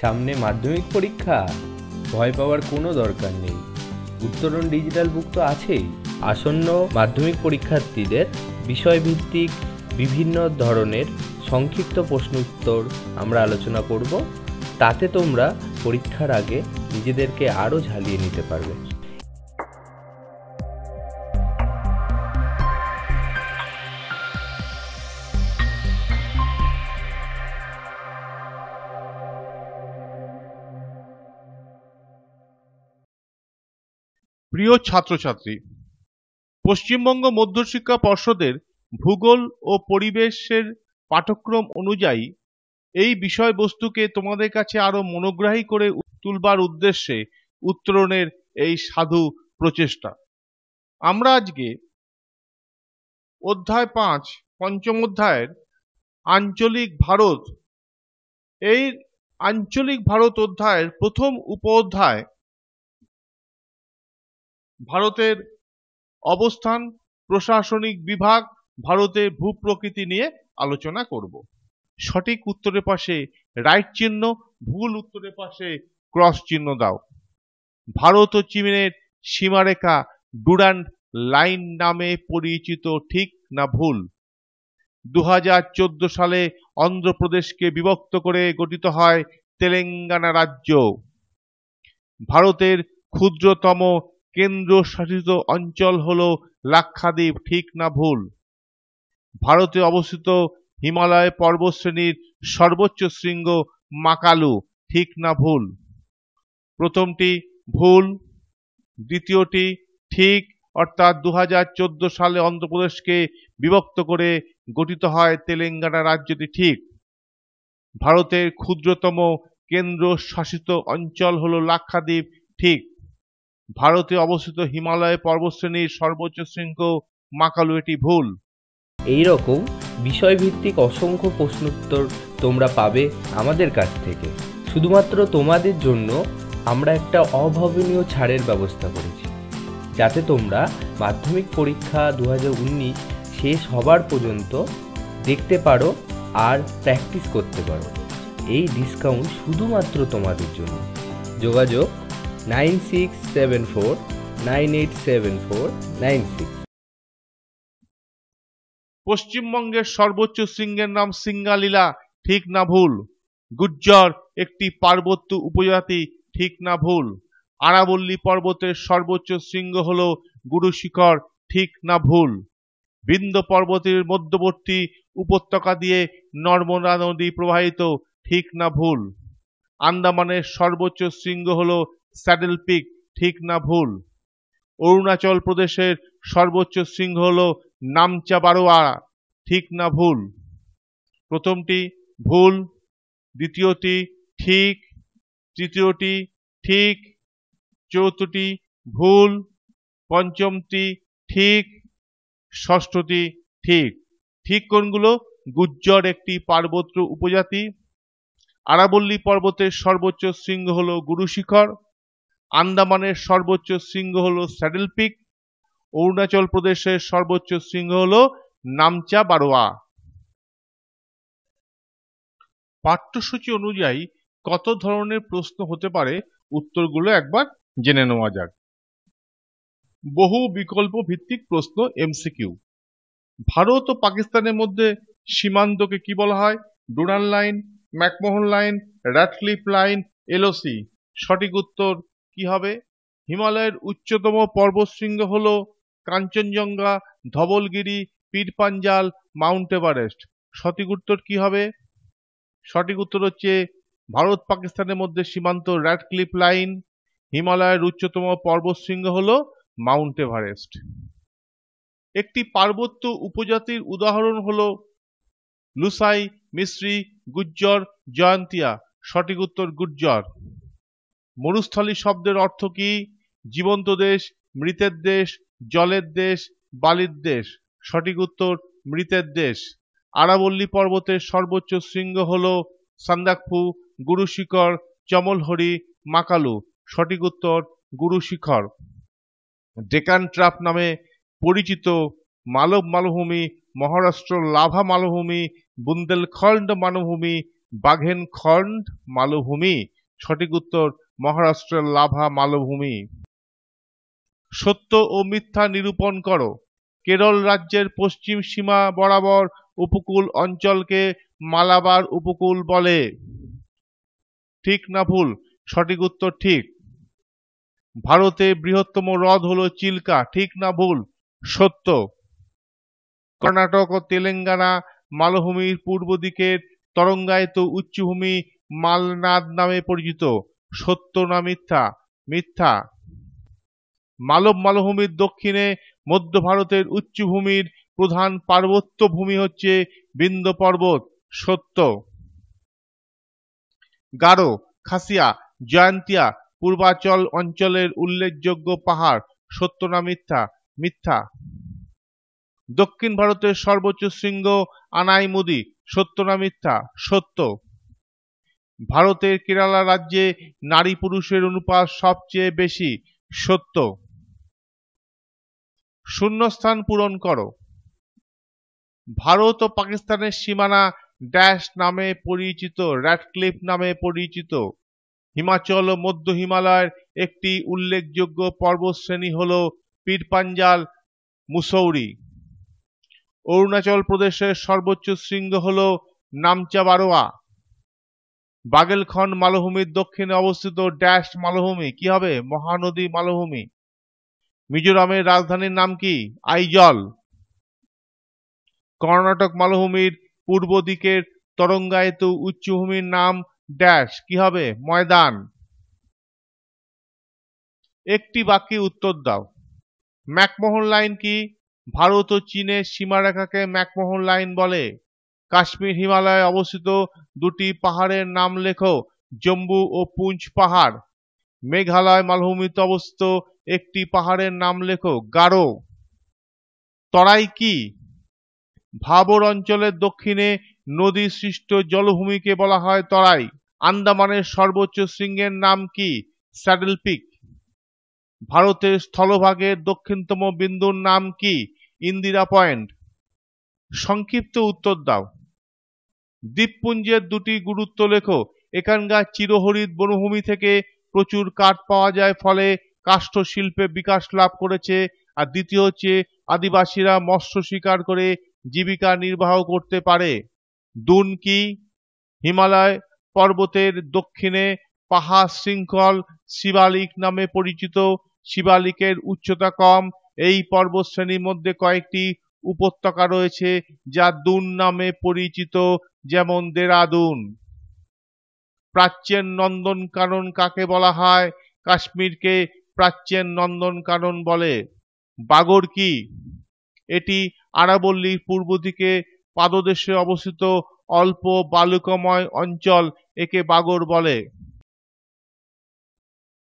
সামনে মাধ্যমিক পরীক্ষা ভয় পাওয়ার কোনো দরকার নেই উত্তরণ ডিজিটাল বুক তো আছেই আসন্ন মাধ্যমিক পরীক্ষার্থীদের বিষয়ভিত্তিক বিভিন্ন ধরনের সংক্ষিপ্ত প্রশ্ন উত্তর আমরা আলোচনা করব তাতে তোমরা পরীক্ষার আগে নিজেদেরকে আরও ঝালিয়ে নিতে পারবে প্রিয় ছাত্রছাত্রী পশ্চিমবঙ্গ মধ্যশিক্ষা পর্ষদের ভূগোল ও পরিবেশের পাঠক্রম অনুযায়ী এই বিষয়বস্তুকে তোমাদের কাছে আরো মনোগ্রাহী করে তুলবার উদ্দেশ্যে উত্তরণের এই সাধু প্রচেষ্টা আমরা আজকে অধ্যায় পাঁচ পঞ্চম অধ্যায়ের আঞ্চলিক ভারত এই আঞ্চলিক ভারত অধ্যায়ের প্রথম উপ অধ্যায় ভারতের অবস্থান প্রশাসনিক বিভাগ ভারতের ভূপ্রকৃতি নিয়ে আলোচনা করব সঠিক উত্তরের পাশে রাইট চিহ্ন ভুল উত্তরের পাশে ক্রস চিহ্ন দাও ভারত ও চীনের সীমারেখা ডুরান্ড লাইন নামে পরিচিত ঠিক না ভুল দু সালে অন্ধ্রপ্রদেশকে বিভক্ত করে গঠিত হয় তেলেঙ্গানা রাজ্য ভারতের ক্ষুদ্রতম কেন্দ্রশাসিত অঞ্চল হল লাক্ষাদ্বীপ ঠিক না ভুল ভারতে অবস্থিত হিমালয় পর্বতশ্রেণীর সর্বোচ্চ শৃঙ্গ মাকালু ঠিক না ভুল প্রথমটি ভুল দ্বিতীয়টি ঠিক অর্থাৎ দু সালে অন্ধ্রপ্রদেশকে বিভক্ত করে গঠিত হয় তেলেঙ্গানা রাজ্যটি ঠিক ভারতের ক্ষুদ্রতম কেন্দ্রশাসিত অঞ্চল হল লাক্ষাদ্বীপ ঠিক ভারতে অবস্থিত হিমালয় পর্বতশ্রেণীর সর্বোচ্চ শৃঙ্গ মাকালু এটি ভুল এইরকম বিষয়ভিত্তিক অসংখ্য প্রশ্নোত্তর তোমরা পাবে আমাদের কাছ থেকে শুধুমাত্র তোমাদের জন্য আমরা একটা অভাবনীয় ছাড়ের ব্যবস্থা করেছি যাতে তোমরা মাধ্যমিক পরীক্ষা দু শেষ হবার পর্যন্ত দেখতে পারো আর প্র্যাকটিস করতে পারো এই ডিসকাউন্ট শুধুমাত্র তোমাদের জন্য যোগাযোগ nine six seven four nine eight seven four nine six পশ্চিমবঙ্গের সর্বোচ্চ শৃঙ্গের নাম সিঙ্গালীলা ঠিক না ভুল গুজ্জর একটি পার্বত্য উপজাতি ঠিক না ভুল আরাবল্লী পর্বতের সর্বোচ্চ শৃঙ্গ হল গুরুশিখর ঠিক না ভুল বিন্দ পর্বতের মধ্যবর্তী উপত্যকা দিয়ে নর্মদা নদী প্রবাহিত ঠিক না ভুল আন্দামানের সর্বোচ্চ শৃঙ্গ হল স্যাডেল পিক ঠিক না ভুল অরুণাচল প্রদেশের সর্বোচ্চ শৃঙ্গ হল নামচা বারোয়ারা ঠিক না ভুল প্রথমটি ভুল দ্বিতীয়টি ঠিক তৃতীয়টি ঠিক চতুর্থটি ভুল পঞ্চমটি ঠিক ষষ্ঠটি ঠিক ঠিক কোনগুলো গুজ্জর একটি পার্বত্য উপজাতি আরাবল্লী পর্বতের সর্বোচ্চ শৃঙ্গ হল গুরুশিখর আন্দামানের সর্বোচ্চ শৃঙ্গ হল স্যাডেল পিক অরুণাচল প্রদেশের সর্বোচ্চ শৃঙ্গ হল নামচা বারোয়া পাঠ্যসূচি অনুযায়ী কত ধরনের প্রশ্ন হতে পারে উত্তরগুলো একবার জেনে নেওয়া যাক বহু বিকল্প ভিত্তিক প্রশ্ন এমসিকিউ ভারত ও পাকিস্তানের মধ্যে সীমান্তকে কি বলা হয় ডোনাল line McMahon line Radcliffe line LOC সঠিক উত্তর কি হবে হিমালয়ের উচ্চতম পর্বতশৃঙ্গ হল কাঞ্চনজঙ্ঘা ধবলগিরি পাঞ্জাল মাউন্ট এভারেস্ট সঠিক উত্তর কি হবে সঠিক উত্তর হচ্ছে ভারত পাকিস্তানের মধ্যে সীমান্ত র্যাডক্লিপ লাইন হিমালয়ের উচ্চতম পর্বতশৃঙ্গ হল মাউন্ট এভারেস্ট একটি পার্বত্য উপজাতির উদাহরণ হল লুসাই মিশ্রি গুজ্জর জয়ন্তিয়া সঠিক উত্তর গুজ্জর মরুস্থলী শব্দের অর্থ কি জীবন্ত দেশ মৃতের দেশ জলের দেশ বালির দেশ সঠিক উত্তর মৃতের দেশ আরাবল্লী পর্বতের সর্বোচ্চ শৃঙ্গ হল সান্দাকফু গুরুশিখর চমলহরি মাকালু সঠিক উত্তর গুরুশিখর ডেকান ট্রাপ নামে পরিচিত মালব মালভূমি মহারাষ্ট্র লাভা মালভূমি বুন্দেলখণ্ড মালভূমি বাঘেনখণ্ড মালভূমি সঠিক উত্তর মহারাষ্ট্রের লাভা মালভূমি সত্য ও মিথ্যা নিরূপণ করো কেরল রাজ্যের পশ্চিম সীমা বরাবর উপকূল অঞ্চলকে মালাবার উপকূল বলে ঠিক না ভুল সঠিক উত্তর ঠিক ভারতে বৃহত্তম হ্রদ হল চিল্কা ঠিক না ভুল সত্য কর্ণাটক ও তেলেঙ্গানা মালভূমির পূর্ব দিকের তরঙ্গায়িত উচ্চভূমি মালনাদ নামে পরিচিত সত্য না মিথ্যা মিথ্যা মালব মালভূমির দক্ষিণে মধ্য ভারতের উচ্চভূমির প্রধান পার্বত্য ভূমি হচ্ছে বিন্দ পর্বত সত্য গারো খাসিয়া জয়ন্তিয়া পূর্বাচল অঞ্চলের উল্লেখযোগ্য পাহাড় সত্য না মিথ্যা মিথ্যা দক্ষিণ ভারতের সর্বোচ্চ শৃঙ্গ আনাইমুদি সত্য না মিথ্যা সত্য ভারতের কেরালা রাজ্যে নারী পুরুষের অনুপাত সবচেয়ে বেশি সত্য শূন্যস্থান পূরণ করো ভারত ও পাকিস্তানের সীমানা ড্যাশ নামে পরিচিত র্যাডক্লিফ নামে পরিচিত হিমাচল ও মধ্য হিমালয়ের একটি উল্লেখযোগ্য পর্বতশ্রেণী হল পীরপাঞ্জাল মুসৌরি অরুণাচল প্রদেশের সর্বোচ্চ শৃঙ্গ হল নামচা বারোয়া বাগেলখন্ড মালভূমির দক্ষিণে অবস্থিত ড্যাশ মালভূমি কি হবে মহানদী মালভূমি মিজোরামের রাজধানীর নাম কি আইজল কর্ণাটক মালভূমির পূর্ব দিকের তরঙ্গায়িত উচ্চভূমির নাম ড্যাশ কি হবে ময়দান একটি বাক্যে উত্তর দাও ম্যাকমোহন লাইন কি ভারত ও চীনের সীমারেখাকে ম্যাকমোহন লাইন বলে কাশ্মীর হিমালয়ে অবস্থিত দুটি পাহাড়ের নাম লেখো জম্বু ও পুঞ্চ পাহাড় মেঘালয় মালভূমিতে অবস্থিত একটি পাহাড়ের নাম লেখো গারো তরাই কি ভাবর অঞ্চলের দক্ষিণে নদী সৃষ্ট জলভূমিকে বলা হয় তরাই আন্দামানের সর্বোচ্চ শৃঙ্গের নাম কি স্যাডেল পিক ভারতের স্থলভাগের দক্ষিণতম বিন্দুর নাম কি ইন্দিরা পয়েন্ট সংক্ষিপ্ত উত্তর দাও দ্বীপপুঞ্জের দুটি গুরুত্ব লেখো এখানকার চিরহরিত বনভূমি থেকে প্রচুর কাঠ পাওয়া যায় ফলে কাষ্ঠ শিল্পে বিকাশ লাভ করেছে আর দ্বিতীয় হচ্ছে আদিবাসীরা মৎস্য শিকার করে জীবিকা নির্বাহ করতে পারে দুনকি হিমালয় পর্বতের দক্ষিণে পাহাড় শৃঙ্খল শিবালিক নামে পরিচিত শিবালিকের উচ্চতা কম এই পর্বতশ্রেণীর মধ্যে কয়েকটি উপত্যকা রয়েছে যা দুন নামে পরিচিত যেমন দেরাদুন প্রাচ্যের নন্দনকানন কাকে বলা হয় কাশ্মীরকে প্রাচ্যের নন্দনকানন বলে বাগর কি এটি আরাবল্লীর পূর্ব দিকে পাদদেশে অবস্থিত অল্প বালুকময় অঞ্চল একে বাগর বলে